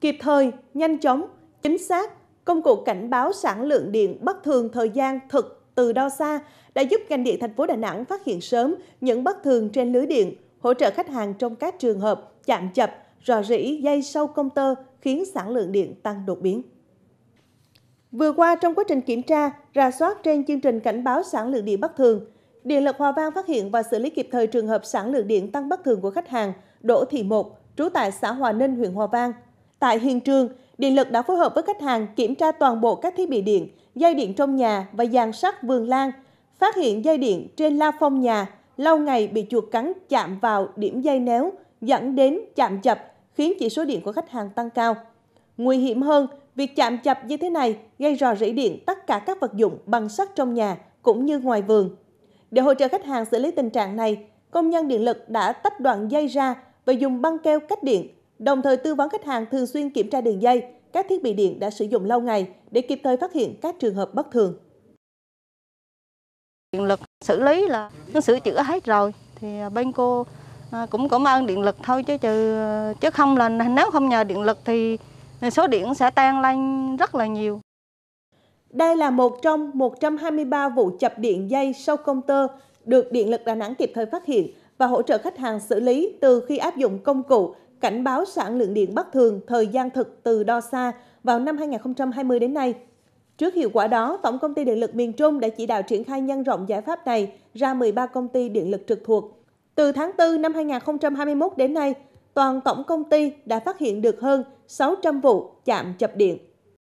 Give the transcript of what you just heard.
kịp thời, nhanh chóng, chính xác, công cụ cảnh báo sản lượng điện bất thường thời gian thực từ đo xa đã giúp ngành điện thành phố Đà Nẵng phát hiện sớm những bất thường trên lưới điện, hỗ trợ khách hàng trong các trường hợp chạm chập, rò rỉ dây sâu công tơ khiến sản lượng điện tăng đột biến. Vừa qua, trong quá trình kiểm tra, rà soát trên chương trình cảnh báo sản lượng điện bất thường, Điện lực Hòa Vang phát hiện và xử lý kịp thời trường hợp sản lượng điện tăng bất thường của khách hàng Đỗ Thị Một, trú tại xã Hòa Ninh, huyện Hòa Vang, Tại hiện trường, Điện lực đã phối hợp với khách hàng kiểm tra toàn bộ các thiết bị điện, dây điện trong nhà và dàn sắt vườn lan, phát hiện dây điện trên la phong nhà lâu ngày bị chuột cắn chạm vào điểm dây néo, dẫn đến chạm chập, khiến chỉ số điện của khách hàng tăng cao. Nguy hiểm hơn, việc chạm chập như thế này gây rò rỉ điện tất cả các vật dụng bằng sắt trong nhà cũng như ngoài vườn. Để hỗ trợ khách hàng xử lý tình trạng này, công nhân điện lực đã tách đoạn dây ra và dùng băng keo cách điện đồng thời tư vấn khách hàng thường xuyên kiểm tra đường dây, các thiết bị điện đã sử dụng lâu ngày để kịp thời phát hiện các trường hợp bất thường. Điện lực xử lý là nó sửa chữa hết rồi, thì bên cô à, cũng cảm ơn điện lực thôi chứ chứ, chứ không là nếu không nhờ điện lực thì số điện sẽ tan lên rất là nhiều. Đây là một trong 123 vụ chập điện dây sau công tơ được Điện lực Đà Nẵng kịp thời phát hiện và hỗ trợ khách hàng xử lý từ khi áp dụng công cụ cảnh báo sản lượng điện bất thường thời gian thực từ đo xa vào năm 2020 đến nay. Trước hiệu quả đó, Tổng công ty Điện lực miền Trung đã chỉ đạo triển khai nhân rộng giải pháp này ra 13 công ty điện lực trực thuộc. Từ tháng 4 năm 2021 đến nay, toàn tổng công ty đã phát hiện được hơn 600 vụ chạm chập điện.